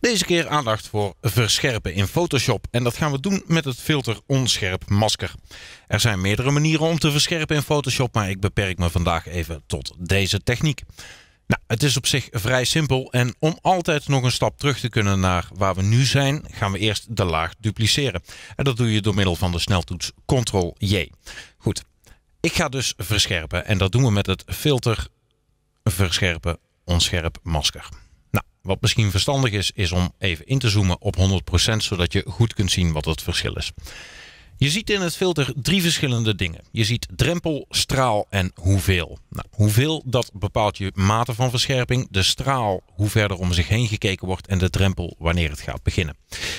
Deze keer aandacht voor verscherpen in Photoshop en dat gaan we doen met het filter onscherp masker. Er zijn meerdere manieren om te verscherpen in Photoshop, maar ik beperk me vandaag even tot deze techniek. Nou, het is op zich vrij simpel en om altijd nog een stap terug te kunnen naar waar we nu zijn, gaan we eerst de laag dupliceren. En dat doe je door middel van de sneltoets Ctrl-J. Goed, ik ga dus verscherpen en dat doen we met het filter verscherpen onscherp masker. Wat misschien verstandig is, is om even in te zoomen op 100%, zodat je goed kunt zien wat het verschil is. Je ziet in het filter drie verschillende dingen. Je ziet drempel, straal en hoeveel. Nou, hoeveel, dat bepaalt je mate van verscherping. De straal, hoe verder om zich heen gekeken wordt. En de drempel, wanneer het gaat beginnen.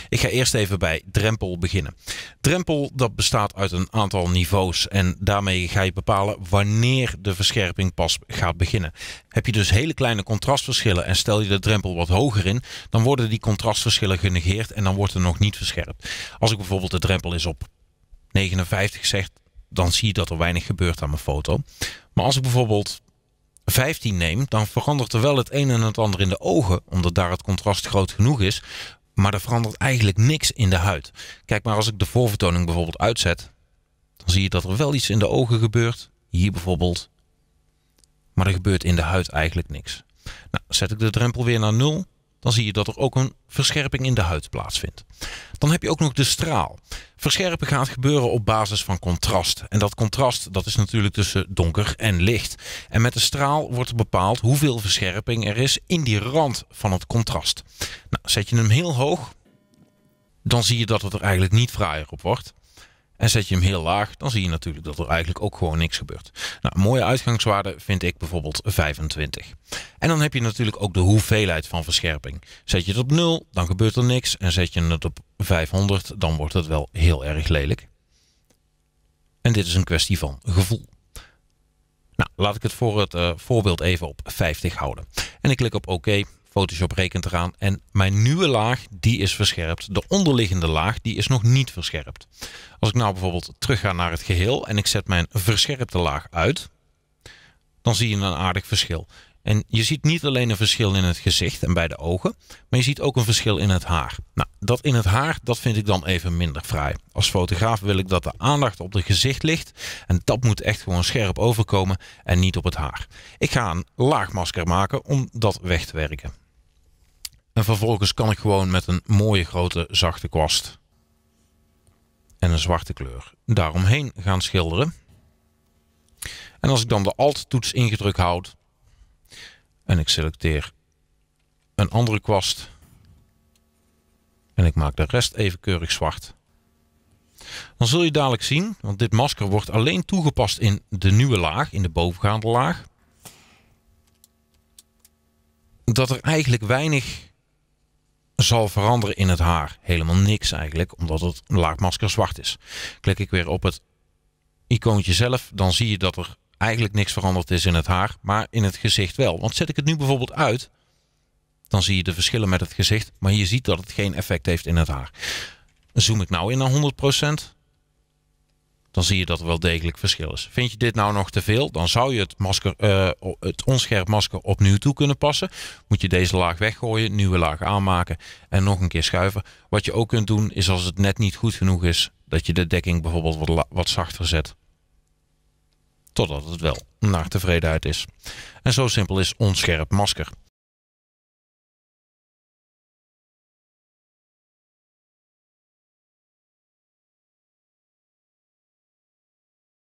Ik ga eerst even bij drempel beginnen. Drempel, dat bestaat uit een aantal niveaus. En daarmee ga je bepalen wanneer de verscherping pas gaat beginnen heb je dus hele kleine contrastverschillen. En stel je de drempel wat hoger in, dan worden die contrastverschillen genegeerd en dan wordt er nog niet verscherpt. Als ik bijvoorbeeld de drempel is op 59 zeg, dan zie je dat er weinig gebeurt aan mijn foto. Maar als ik bijvoorbeeld 15 neem, dan verandert er wel het een en het ander in de ogen, omdat daar het contrast groot genoeg is. Maar er verandert eigenlijk niks in de huid. Kijk maar, als ik de voorvertoning bijvoorbeeld uitzet, dan zie je dat er wel iets in de ogen gebeurt. Hier bijvoorbeeld maar er gebeurt in de huid eigenlijk niks. Nou, zet ik de drempel weer naar 0, dan zie je dat er ook een verscherping in de huid plaatsvindt. Dan heb je ook nog de straal. Verscherpen gaat gebeuren op basis van contrast. En dat contrast dat is natuurlijk tussen donker en licht. En met de straal wordt bepaald hoeveel verscherping er is in die rand van het contrast. Nou, zet je hem heel hoog, dan zie je dat het er eigenlijk niet fraaier op wordt. En zet je hem heel laag, dan zie je natuurlijk dat er eigenlijk ook gewoon niks gebeurt. Nou, een mooie uitgangswaarde vind ik bijvoorbeeld 25. En dan heb je natuurlijk ook de hoeveelheid van verscherping. Zet je het op 0, dan gebeurt er niks. En zet je het op 500, dan wordt het wel heel erg lelijk. En dit is een kwestie van gevoel. Nou, laat ik het voor het eh, voorbeeld even op 50 houden. En ik klik op oké. OK. Photoshop rekent eraan. En mijn nieuwe laag, die is verscherpt. De onderliggende laag, die is nog niet verscherpt. Als ik nou bijvoorbeeld terug ga naar het geheel en ik zet mijn verscherpte laag uit, dan zie je een aardig verschil. En je ziet niet alleen een verschil in het gezicht en bij de ogen, maar je ziet ook een verschil in het haar. Nou, dat in het haar, dat vind ik dan even minder fraai. Als fotograaf wil ik dat de aandacht op het gezicht ligt en dat moet echt gewoon scherp overkomen en niet op het haar. Ik ga een laag masker maken om dat weg te werken. En vervolgens kan ik gewoon met een mooie grote zachte kwast en een zwarte kleur daaromheen gaan schilderen. En als ik dan de Alt-toets ingedrukt houd, en ik selecteer een andere kwast. En ik maak de rest even keurig zwart. Dan zul je dadelijk zien, want dit masker wordt alleen toegepast in de nieuwe laag, in de bovengaande laag. Dat er eigenlijk weinig zal veranderen in het haar. Helemaal niks eigenlijk, omdat het laagmasker zwart is. Klik ik weer op het icoontje zelf, dan zie je dat er eigenlijk niks veranderd is in het haar, maar in het gezicht wel. Want zet ik het nu bijvoorbeeld uit, dan zie je de verschillen met het gezicht, maar je ziet dat het geen effect heeft in het haar. Zoom ik nou in naar 100%, dan zie je dat er wel degelijk verschil is. Vind je dit nou nog te veel, dan zou je het, masker, eh, het onscherp masker opnieuw toe kunnen passen. Moet je deze laag weggooien, nieuwe laag aanmaken en nog een keer schuiven. Wat je ook kunt doen is als het net niet goed genoeg is, dat je de dekking bijvoorbeeld wat, wat zachter zet totdat het wel naar tevredenheid is. En zo simpel is onscherp masker.